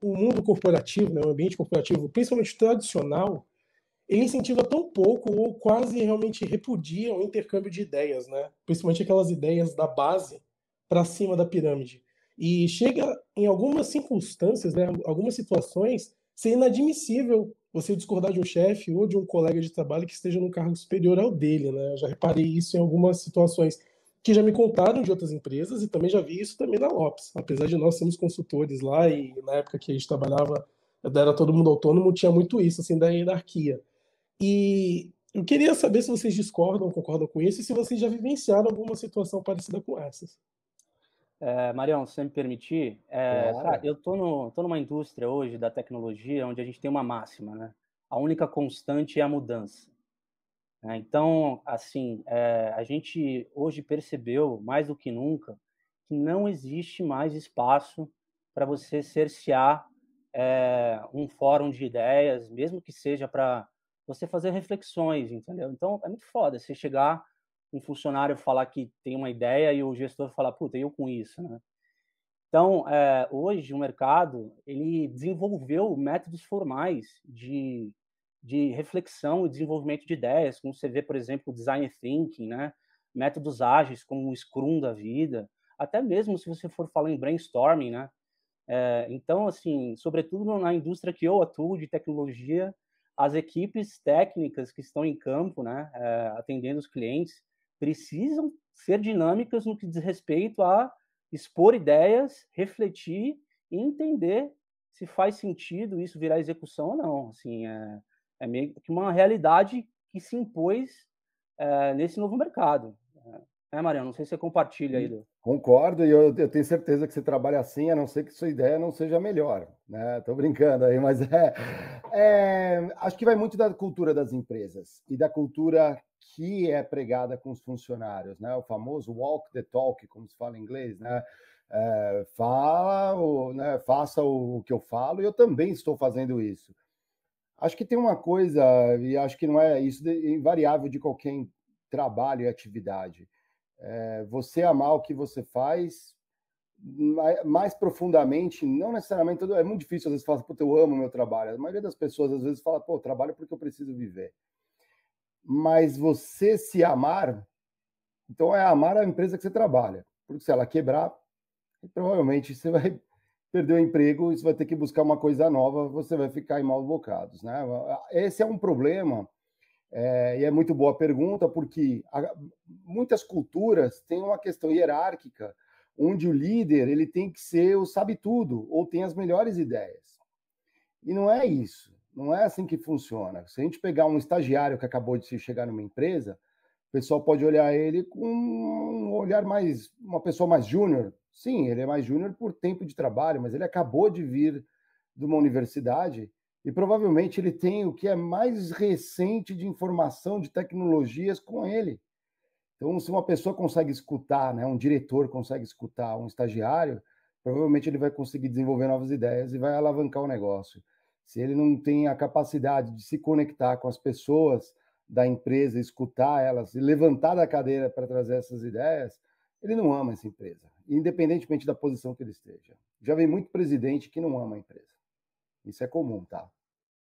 o mundo corporativo, né, o ambiente corporativo, principalmente tradicional, ele incentiva tão pouco ou quase realmente repudia o intercâmbio de ideias, né? Principalmente aquelas ideias da base para cima da pirâmide. E chega em algumas circunstâncias, né, algumas situações, ser inadmissível você discordar de um chefe ou de um colega de trabalho que esteja num cargo superior ao dele, né? Eu já reparei isso em algumas situações que já me contaram de outras empresas e também já vi isso também na Lopes. Apesar de nós sermos consultores lá e na época que a gente trabalhava era todo mundo autônomo, tinha muito isso assim da hierarquia. E eu queria saber se vocês discordam, concordam com isso e se vocês já vivenciaram alguma situação parecida com essas. É, Marião, se você me permitir, é, claro. cara, eu tô, no, tô numa indústria hoje da tecnologia onde a gente tem uma máxima, né? A única constante é a mudança. Né? Então, assim, é, a gente hoje percebeu, mais do que nunca, que não existe mais espaço para você cercear é, um fórum de ideias, mesmo que seja para você fazer reflexões, entendeu? Então, é muito foda você chegar um funcionário falar que tem uma ideia e o gestor falar, puta, eu com isso, né? Então, é, hoje o mercado ele desenvolveu métodos formais de de reflexão e desenvolvimento de ideias, como você vê, por exemplo, design thinking, né? métodos ágeis como o Scrum da vida, até mesmo se você for falar em brainstorming, né? É, então, assim, sobretudo na indústria que eu atuo de tecnologia, as equipes técnicas que estão em campo, né, é, atendendo os clientes, precisam ser dinâmicas no que diz respeito a expor ideias, refletir e entender se faz sentido isso virar execução ou não. Assim, é, é meio que uma realidade que se impôs é, nesse novo mercado. É, né, Mariano? Não sei se você compartilha aí. Concordo, e eu, eu, tenho certeza que você trabalha assim, a não ser que sua ideia não seja melhor. Né? Tô brincando aí, mas é, é, Acho que vai muito da cultura das empresas e da cultura que é pregada com os funcionários, né? O famoso walk the talk, como se fala em inglês, né? É, fala, ou, né? faça o que eu falo, e eu também estou fazendo isso. Acho que tem uma coisa, e acho que não é isso é invariável de qualquer trabalho e atividade. É, você amar o que você faz mais, profundamente, não necessariamente. É muito difícil, às vezes, falar, puta, eu amo meu trabalho. A maioria das pessoas, às vezes, fala, pô, eu trabalho porque eu preciso viver. Mas você se amar, então é amar a empresa que você trabalha. Porque se ela quebrar, provavelmente você vai perdeu o emprego, e você vai ter que buscar uma coisa nova, você vai ficar em mal bocados, né? Esse é um problema, é, e é muito boa a pergunta, porque a, muitas culturas têm uma questão hierárquica, onde o líder ele tem que ser o sabe-tudo, ou tem as melhores ideias. E não é isso, não é assim que funciona. Se a gente pegar um estagiário que acabou de chegar numa empresa, o pessoal pode olhar ele com um olhar mais, uma pessoa mais júnior, Sim, ele é mais júnior por tempo de trabalho, mas ele acabou de vir de uma universidade e provavelmente ele tem o que é mais recente de informação de tecnologias com ele. Então, se uma pessoa consegue escutar, né, um diretor consegue escutar um estagiário, provavelmente ele vai conseguir desenvolver novas ideias e vai alavancar o negócio. Se ele não tem a capacidade de se conectar com as pessoas da empresa, escutar elas e levantar da cadeira para trazer essas ideias, ele não ama essa empresa, independentemente da posição que ele esteja. Já vem muito presidente que não ama a empresa. Isso é comum, tá?